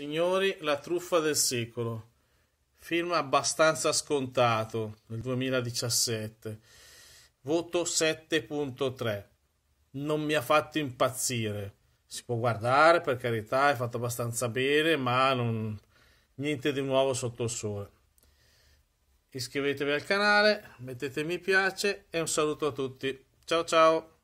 Signori, la truffa del secolo, film abbastanza scontato nel 2017, voto 7.3. Non mi ha fatto impazzire. Si può guardare, per carità, è fatto abbastanza bene, ma non... niente di nuovo sotto il sole. Iscrivetevi al canale, mettete mi piace e un saluto a tutti. Ciao ciao!